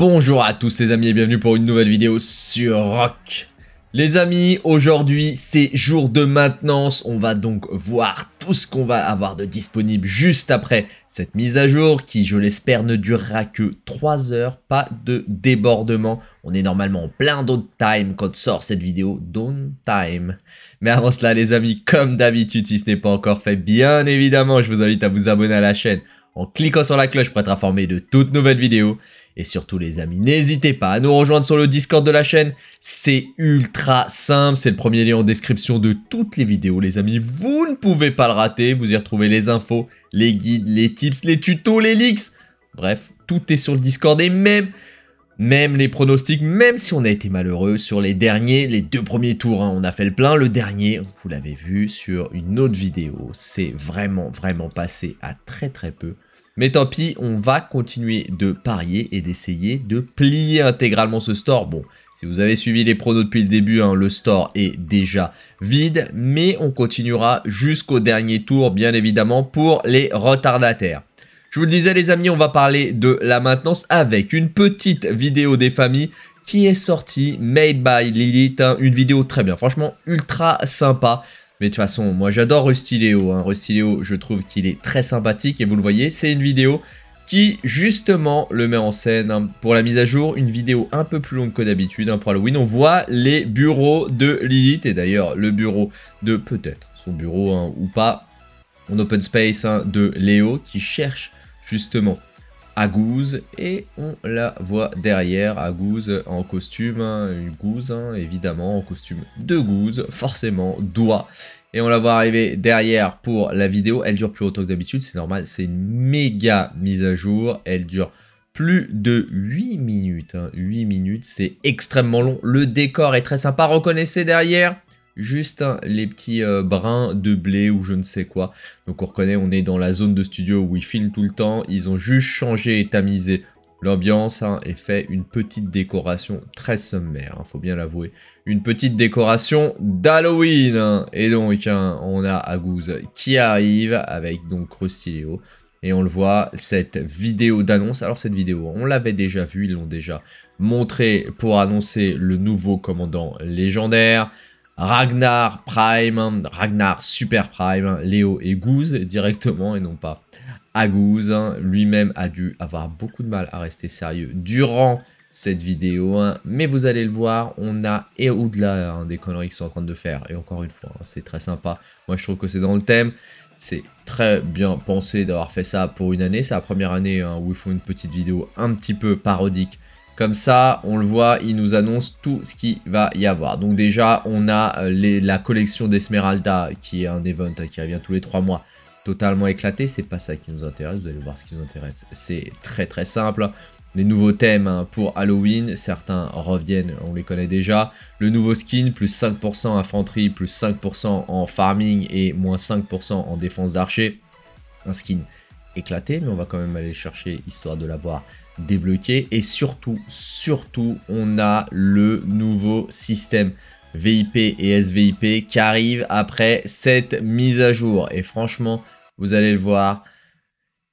Bonjour à tous les amis et bienvenue pour une nouvelle vidéo sur Rock. Les amis, aujourd'hui c'est jour de maintenance, on va donc voir tout ce qu'on va avoir de disponible juste après cette mise à jour qui je l'espère ne durera que 3 heures, pas de débordement. On est normalement en plein d'autres time quand sort cette vidéo, downtime. time. Mais avant cela les amis, comme d'habitude si ce n'est pas encore fait, bien évidemment je vous invite à vous abonner à la chaîne, en cliquant sur la cloche pour être informé de toutes nouvelles vidéos. Et surtout les amis, n'hésitez pas à nous rejoindre sur le Discord de la chaîne, c'est ultra simple, c'est le premier lien en description de toutes les vidéos les amis, vous ne pouvez pas le rater, vous y retrouvez les infos, les guides, les tips, les tutos, les leaks, bref, tout est sur le Discord et même, même les pronostics, même si on a été malheureux sur les derniers, les deux premiers tours, hein, on a fait le plein, le dernier, vous l'avez vu sur une autre vidéo, c'est vraiment, vraiment passé à très très peu. Mais tant pis, on va continuer de parier et d'essayer de plier intégralement ce store. Bon, si vous avez suivi les pronos depuis le début, hein, le store est déjà vide, mais on continuera jusqu'au dernier tour, bien évidemment, pour les retardataires. Je vous le disais les amis, on va parler de la maintenance avec une petite vidéo des familles qui est sortie, made by Lilith, hein. une vidéo très bien, franchement ultra sympa mais de toute façon, moi j'adore Rusty Léo, hein. Rusty Léo je trouve qu'il est très sympathique. Et vous le voyez, c'est une vidéo qui justement le met en scène hein. pour la mise à jour, une vidéo un peu plus longue que d'habitude hein, pour Halloween. On voit les bureaux de Lilith et d'ailleurs le bureau de peut-être son bureau ou pas, en open space de Léo qui cherche justement Agouze et on la voit derrière, Agouze en costume, hein, une hein, évidemment, en costume de gouze, forcément, doigt. Et on la voit arriver derrière pour la vidéo, elle dure plus autant que d'habitude, c'est normal, c'est une méga mise à jour, elle dure plus de 8 minutes, 8 hein. minutes, c'est extrêmement long, le décor est très sympa, reconnaissez derrière juste les petits euh, brins de blé ou je ne sais quoi. Donc on reconnaît, on est dans la zone de studio où ils filment tout le temps. Ils ont juste changé et tamisé l'ambiance hein, et fait une petite décoration très sommaire, Il hein, faut bien l'avouer. Une petite décoration d'Halloween hein. Et donc, on a Aguz qui arrive avec donc Rusty Et on le voit, cette vidéo d'annonce. Alors cette vidéo, on l'avait déjà vue, ils l'ont déjà montrée pour annoncer le nouveau commandant légendaire. Ragnar Prime, Ragnar Super Prime, Léo et Goose directement et non pas Agouz. Lui-même a dû avoir beaucoup de mal à rester sérieux durant cette vidéo, hein. mais vous allez le voir, on a et au-delà hein, des conneries qu'ils sont en train de faire, et encore une fois, hein, c'est très sympa, moi je trouve que c'est dans le thème, c'est très bien pensé d'avoir fait ça pour une année, c'est la première année où ils font une petite vidéo un petit peu parodique comme ça, on le voit, il nous annonce tout ce qu'il va y avoir. Donc déjà, on a euh, la collection d'Esmeralda, qui est un event qui revient tous les trois mois, totalement éclaté. C'est pas ça qui nous intéresse, vous allez voir ce qui nous intéresse. C'est très très simple. Les nouveaux thèmes hein, pour Halloween, certains reviennent, on les connaît déjà. Le nouveau skin, plus 5% infanterie, plus 5% en farming et moins 5% en défense d'archer. Un skin éclaté, mais on va quand même aller chercher histoire de l'avoir débloqué. Et surtout, surtout, on a le nouveau système VIP et SVIP qui arrive après cette mise à jour. Et franchement, vous allez le voir,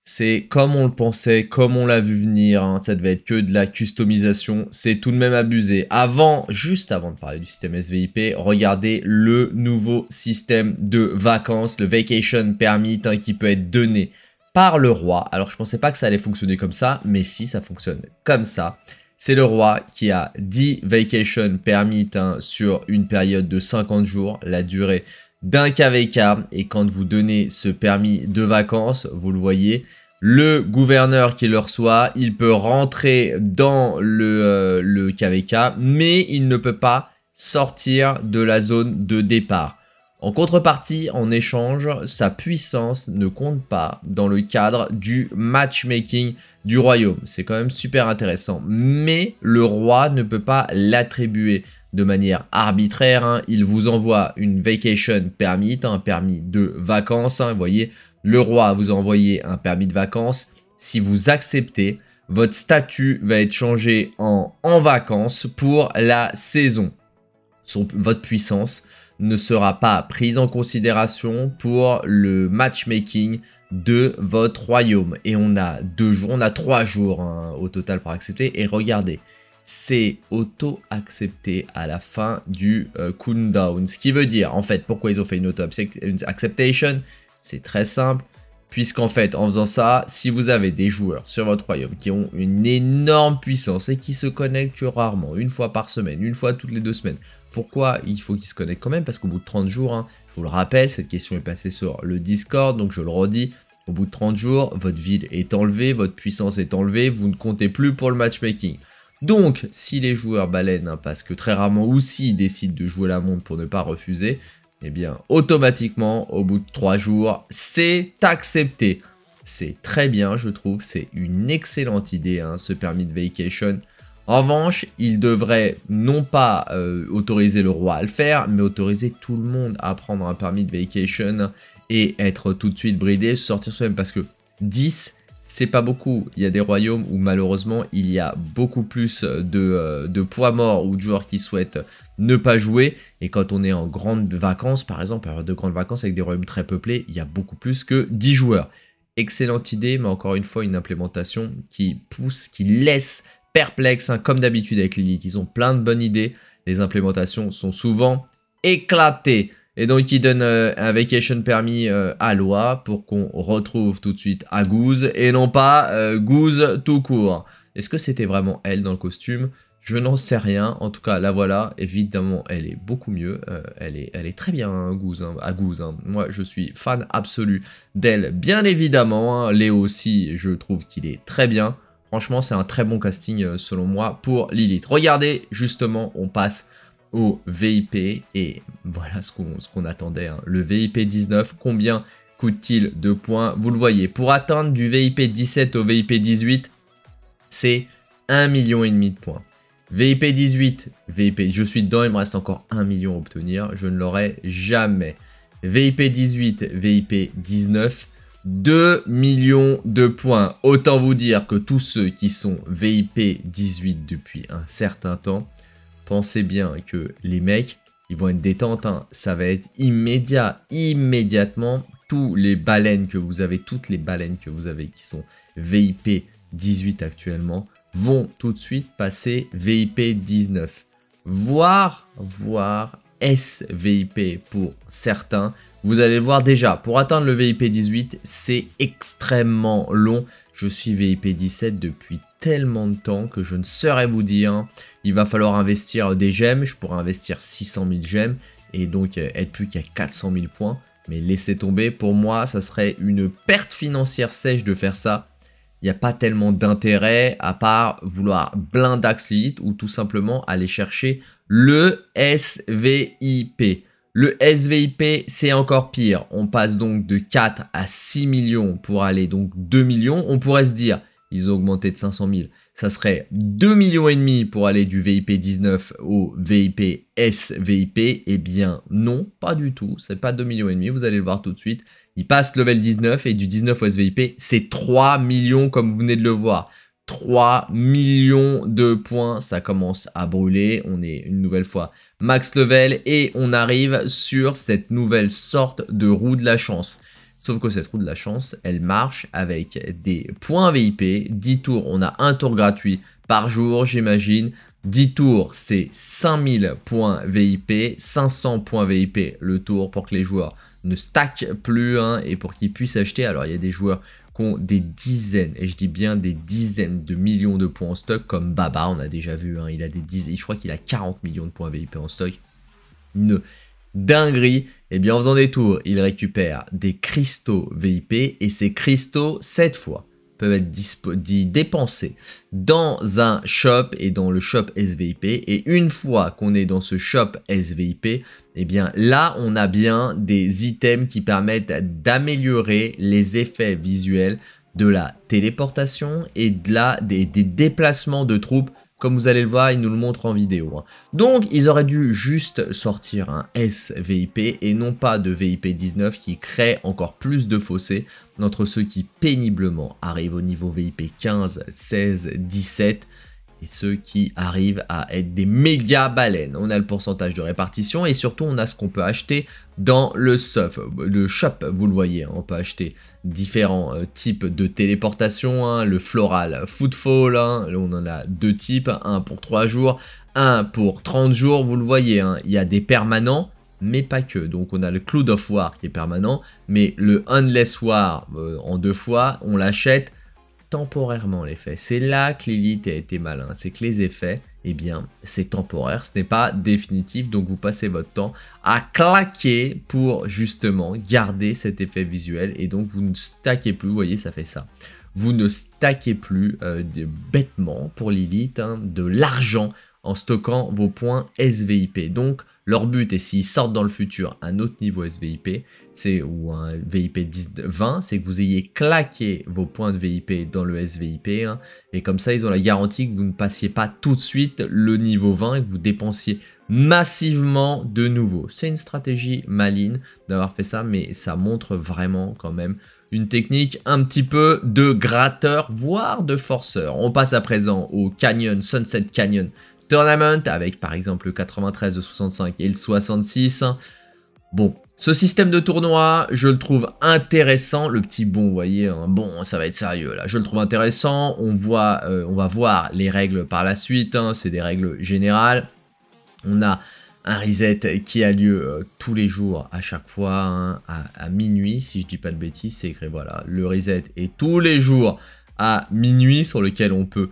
c'est comme on le pensait, comme on l'a vu venir, hein. ça devait être que de la customisation, c'est tout de même abusé. Avant, juste avant de parler du système SVIP, regardez le nouveau système de vacances, le Vacation Permit hein, qui peut être donné par le roi. Alors je pensais pas que ça allait fonctionner comme ça, mais si ça fonctionne comme ça. C'est le roi qui a 10 vacation permit hein, sur une période de 50 jours, la durée d'un KVK. Et quand vous donnez ce permis de vacances, vous le voyez, le gouverneur qui le reçoit, il peut rentrer dans le, euh, le KVK, mais il ne peut pas sortir de la zone de départ. En contrepartie, en échange, sa puissance ne compte pas dans le cadre du matchmaking du royaume. C'est quand même super intéressant. Mais le roi ne peut pas l'attribuer de manière arbitraire. Hein. Il vous envoie une vacation permit, un permis de vacances. Hein. Vous voyez, le roi vous a envoyé un permis de vacances. Si vous acceptez, votre statut va être changé en en vacances pour la saison. votre puissance ne sera pas prise en considération pour le matchmaking de votre royaume. Et on a deux jours, on a trois jours hein, au total pour accepter. Et regardez, c'est auto-accepté à la fin du euh, cooldown. Ce qui veut dire, en fait, pourquoi ils ont fait une auto-acceptation C'est très simple. Puisqu'en fait, en faisant ça, si vous avez des joueurs sur votre royaume qui ont une énorme puissance et qui se connectent rarement, une fois par semaine, une fois toutes les deux semaines, pourquoi il faut qu'ils se connectent quand même Parce qu'au bout de 30 jours, hein, je vous le rappelle, cette question est passée sur le Discord, donc je le redis, au bout de 30 jours, votre ville est enlevée, votre puissance est enlevée, vous ne comptez plus pour le matchmaking. Donc, si les joueurs baleines, parce que très rarement aussi ils décident de jouer la montre pour ne pas refuser, eh bien, automatiquement, au bout de trois jours, c'est accepté. C'est très bien, je trouve. C'est une excellente idée, hein, ce permis de vacation. En revanche, il devrait non pas euh, autoriser le roi à le faire, mais autoriser tout le monde à prendre un permis de vacation et être tout de suite bridé, sortir soi-même. Parce que 10, c'est pas beaucoup. Il y a des royaumes où malheureusement il y a beaucoup plus euh, de, poids morts ou de joueurs qui souhaitent ne pas jouer. Et quand on est en grandes vacances, par exemple, de grandes vacances avec des royaumes très peuplés, il y a beaucoup plus que 10 joueurs. Excellente idée, mais encore une fois, une implémentation qui pousse, qui laisse perplexe, hein. comme d'habitude avec Lilith. Ils ont plein de bonnes idées. Les implémentations sont souvent éclatées. Et donc il donne un euh, vacation permis euh, à Loi pour qu'on retrouve tout de suite à Goose et non pas euh, Goose tout court. Est-ce que c'était vraiment elle dans le costume Je n'en sais rien. En tout cas, la voilà. Évidemment, elle est beaucoup mieux. elle, est, elle est très bien hein, hein à hein. Moi, je suis fan absolu d'elle, bien évidemment. Hein. Léo aussi, je trouve qu'il est très bien. Franchement, c'est un très bon casting selon moi pour Lilith. Regardez, justement, on passe au VIP. Et voilà ce qu'on attendait. Hein. Le VIP 19, combien coûte-t-il de points Vous le voyez, pour atteindre du VIP 17 au VIP 18, c'est 1,5 million et demi de points. VIP 18, VIP, je suis dedans, il me reste encore 1 million à obtenir, je ne l'aurai jamais. VIP 18, VIP 19, 2 millions de points. Autant vous dire que tous ceux qui sont VIP 18 depuis un certain temps pensez bien que les mecs, ils vont être détente, hein. ça va être immédiat, immédiatement. Tous les baleines que vous avez, toutes les baleines que vous avez qui sont VIP 18 actuellement, vont tout de suite passer VIP 19, voire, voire VIP pour certains. Vous allez voir déjà, pour atteindre le VIP 18, c'est extrêmement long. Je suis VIP 17 depuis tellement de temps que je ne saurais vous dire. Il va falloir investir des gemmes, je pourrais investir 600 000 gemmes et donc euh, être plus qu'à 400 000 points. Mais laissez tomber, pour moi, ça serait une perte financière sèche de faire ça. Il n'y a pas tellement d'intérêt à part vouloir blind Axlite ou tout simplement aller chercher le SVIP. Le SVIP, c'est encore pire. On passe donc de 4 à 6 millions pour aller donc 2 millions. On pourrait se dire, ils ont augmenté de 500 000. Ça serait 2 millions et demi pour aller du VIP 19 au VIP SVIP. VIP. Eh bien non, pas du tout. C'est pas 2 millions et demi, vous allez le voir tout de suite. Ils passent level 19 et du 19 au SVIP, c'est 3 millions comme vous venez de le voir. 3 millions de points, ça commence à brûler. On est une nouvelle fois max level et on arrive sur cette nouvelle sorte de roue de la chance. Sauf que cette roue de la chance, elle marche avec des points VIP, 10 tours, on a un tour gratuit par jour, j'imagine. 10 tours, c'est 5000 points VIP, 500 points VIP le tour pour que les joueurs ne stackent plus hein, et pour qu'ils puissent acheter. Alors, il y a des joueurs qui ont des dizaines, et je dis bien des dizaines de millions de points en stock, comme Baba, on a déjà vu, hein, il a des dizaines, je crois qu'il a 40 millions de points VIP en stock. Une dinguerie. Et eh bien, en faisant des tours, il récupère des cristaux VIP et ces cristaux, cette fois, peuvent être dépensés dans un shop et dans le shop SVIP. Et une fois qu'on est dans ce shop SVIP, eh bien là, on a bien des items qui permettent d'améliorer les effets visuels de la téléportation et de la, des déplacements de troupes comme vous allez le voir, ils nous le montrent en vidéo. Hein. Donc, ils auraient dû juste sortir un SVIP et non pas de VIP 19 qui crée encore plus de fossés entre ceux qui péniblement arrivent au niveau VIP 15, 16, 17 et ceux qui arrivent à être des méga baleines. On a le pourcentage de répartition et surtout on a ce qu'on peut acheter dans le surf, le shop, vous le voyez, hein. on peut acheter différents euh, types de téléportation, hein. le floral footfall, hein. on en a deux types, un pour 3 jours, un pour 30 jours, vous le voyez, il y a des permanents, mais pas que. Donc on a le Cloud of War qui est permanent, mais le Endless War euh, en deux fois, on l'achète temporairement l'effet. C'est là que Lilith a été malin, c'est que les effets, eh bien, c'est temporaire, ce n'est pas définitif, donc vous passez votre temps à claquer pour justement garder cet effet visuel, et donc vous ne stackez plus, vous voyez, ça fait ça. Vous ne stackez plus euh, bêtement pour Lilith hein, de l'argent en stockant vos points SVIP. Donc, leur but est s'ils sortent dans le futur un autre niveau SVIP, c'est ou un VIP 20, c'est que vous ayez claqué vos points de VIP dans le SVIP hein. et comme ça ils ont la garantie que vous ne passiez pas tout de suite le niveau 20 et que vous dépensiez massivement de nouveau. C'est une stratégie maligne d'avoir fait ça mais ça montre vraiment quand même une technique un petit peu de gratteur, voire de forceur. On passe à présent au Canyon, Sunset Canyon. Tournament avec par exemple le 93, le 65 et le 66. Bon, ce système de tournoi, je le trouve intéressant. Le petit bon, vous voyez, hein, bon, ça va être sérieux là. Je le trouve intéressant. On, voit, euh, on va voir les règles par la suite. Hein. C'est des règles générales. On a un reset qui a lieu euh, tous les jours à chaque fois hein, à, à, minuit si je dis pas de bêtises c'est écrit voilà le reset est tous les jours à minuit sur lequel on peut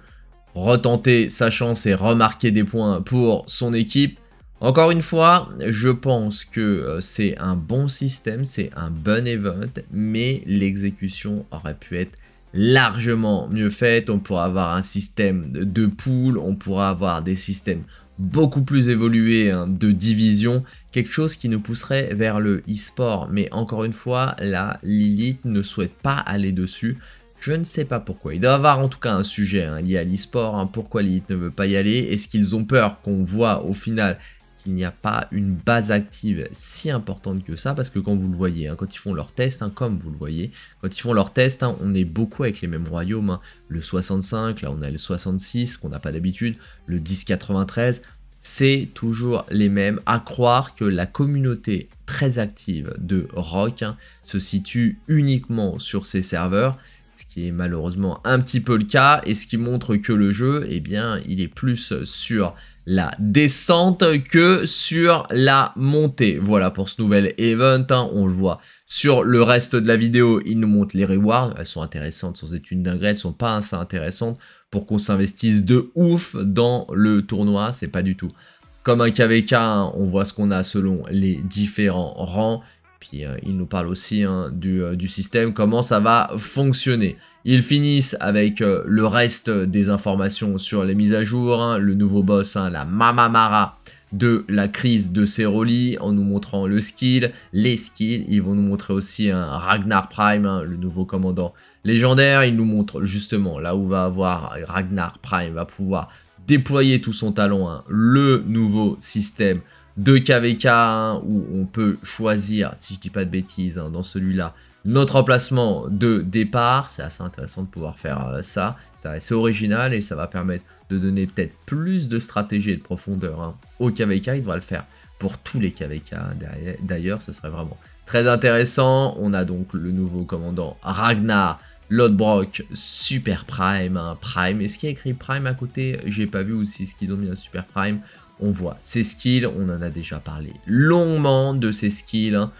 retenter sa chance et remarquer des points pour son équipe. Encore une fois, je pense que euh, c'est un bon système, c'est un bon event, mais l'exécution aurait pu être largement mieux faite. On pourrait avoir un système de pool, on pourrait avoir des systèmes beaucoup plus évolués hein, de division, quelque chose qui nous pousserait vers le e-sport. Mais encore une fois, là, Lilith ne souhaite pas aller dessus. Je ne sais pas pourquoi. Il doit avoir en tout cas un sujet hein, lié à l'e-sport. Hein, pourquoi l'élite ne veut pas y aller Est-ce qu'ils ont peur qu'on voit au final qu'il n'y a pas une base active si importante que ça Parce que quand vous le voyez, hein, quand ils font leurs tests, comme vous le voyez, quand ils font leurs tests, on est beaucoup avec les mêmes royaumes. Le 65, là on a le 66 qu'on n'a pas d'habitude, le 1093 c'est toujours les mêmes, à croire que la communauté très active de Rock se situe uniquement sur ces serveurs ce qui est malheureusement un petit peu le cas, et ce qui montre que le jeu, eh bien, il est plus sur la descente que sur la montée. Voilà pour ce nouvel event, hein. on le voit sur le reste de la vidéo, il nous montre les rewards, elles sont intéressantes sans être une elles sont pas assez intéressantes pour qu'on s'investisse de ouf dans le tournoi, c'est pas du tout comme un KVK, hein. on voit ce qu'on a selon les différents rangs. Puis euh, il nous parle aussi hein, euh, du, système, comment ça va fonctionner. Ils finissent avec euh, le reste des informations sur les mises à jour, hein, le nouveau boss, hein, la Mamamara de la crise de Ceroli en nous montrant le skill, les skills. Ils vont nous montrer aussi un Ragnar Prime, le nouveau commandant légendaire. Ils nous montrent justement là où va avoir Ragnar Prime, va pouvoir déployer tout son talent, le nouveau système de KVK hein, où on peut choisir, si je dis pas de bêtises, hein, dans celui-là, notre emplacement de départ. C'est assez intéressant de pouvoir faire ça. Euh, ça c'est original et ça va permettre de donner peut-être plus de stratégie et de profondeur hein, au KVK. Il devra le faire pour tous les KVK d'ailleurs. Ce serait vraiment très intéressant. On a donc le nouveau commandant Ragnar. Lodbrok, Super Prime, Prime. Est-ce qu'il y a écrit Prime à côté J'ai pas vu aussi ce qu'ils ont mis un Super Prime on voit ses skills, on en a déjà parlé longuement de ses skills. Hein.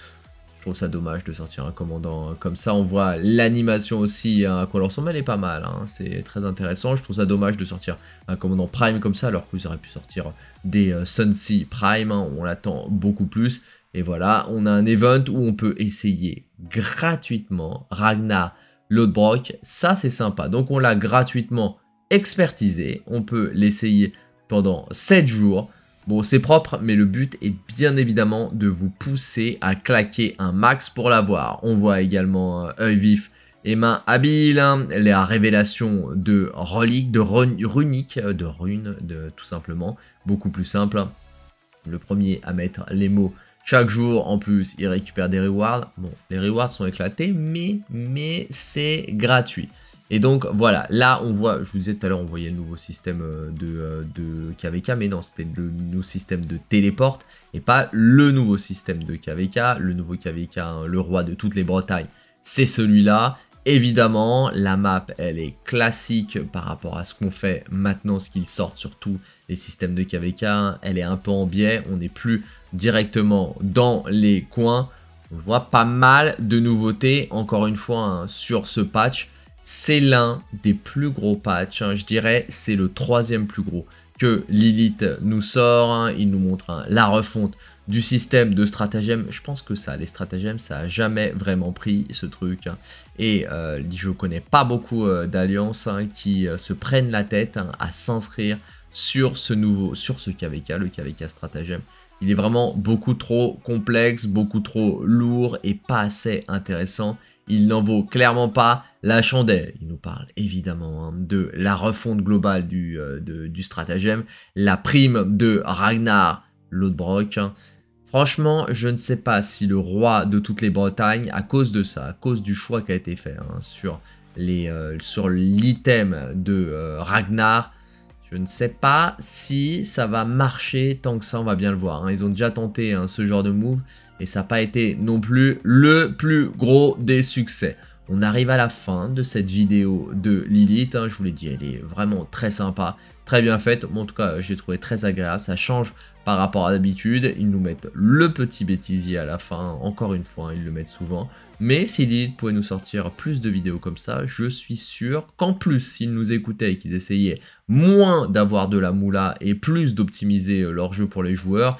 Je trouve ça dommage de sortir un commandant comme ça. On voit l'animation aussi, hein, à quoi elle est pas mal. Hein. C'est très intéressant. Je trouve ça dommage de sortir un commandant Prime comme ça, alors qu'ils auraient pu sortir des euh, Sun Sunsea Prime. On l'attend beaucoup plus. Et voilà, on a un event où on peut essayer gratuitement Ragnar Lodbrok. Ça, c'est sympa. Donc, on l'a gratuitement expertisé. On peut l'essayer pendant 7 jours. Bon, c'est propre, mais le but est bien évidemment de vous pousser à claquer un max pour l'avoir. On voit également euh, œil vif et main habile, hein, la révélation de reliques, de run, runique, euh, de rune de, tout simplement, beaucoup plus simple. Hein. Le premier à mettre les mots chaque jour, en plus, il récupère des rewards. Bon, les rewards sont éclatés, mais, mais c'est gratuit. Et donc voilà, là on voit, je vous disais tout à l'heure, on voyait le nouveau système euh, de, KVK, euh, mais non, c'était le nouveau système de téléporte et pas le nouveau système de KVK. Le nouveau KVK, hein, le roi de toutes les Bretagnes, c'est celui-là. Évidemment, la map, elle est classique par rapport à ce qu'on fait maintenant, ce qu'ils sortent sur tous les systèmes de KVK. elle est un peu en biais, on n'est plus directement dans les coins. On voit pas mal de nouveautés, encore une fois, hein, sur ce patch. C'est l'un des plus gros patchs, hein. je dirais c'est le troisième plus gros que Lilith nous sort, hein. il nous montre hein, la refonte du système de stratagèmes. Je pense que ça, les stratagèmes, ça a jamais vraiment pris ce truc. Et je euh, je connais pas beaucoup euh, d'alliances qui euh, se prennent la tête à s'inscrire sur ce nouveau, sur ce KVK, le KVK stratagème. Il est vraiment beaucoup trop complexe, beaucoup trop lourd et pas assez intéressant il n'en vaut clairement pas la chandelle. Il nous parle évidemment hein, de la refonte globale du, euh, du, stratagème, la prime de Ragnar Lodbrok. Hein. Franchement, je ne sais pas si le roi de toutes les Bretagnes, à cause de ça, à cause du choix qui a été fait hein, sur les, euh, sur l'item de euh, Ragnar, je ne sais pas si ça va marcher tant que ça, on va bien le voir. Ils ont déjà tenté ce genre de move. Et ça n'a pas été non plus le plus gros des succès. On arrive à la fin de cette vidéo de Lilith, hein. je vous l'ai dit, elle est vraiment très sympa, très bien faite, en tout cas j'ai trouvé très agréable, ça change par rapport à d'habitude, ils nous mettent le petit bêtisier à la fin, encore une fois, hein, ils le mettent souvent. Mais si Lilith pouvait nous sortir plus de vidéos comme ça, je suis sûr qu'en plus, s'ils nous écoutaient et qu'ils essayaient moins d'avoir de la moula et plus d'optimiser leur jeu pour les joueurs,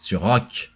sur Rock.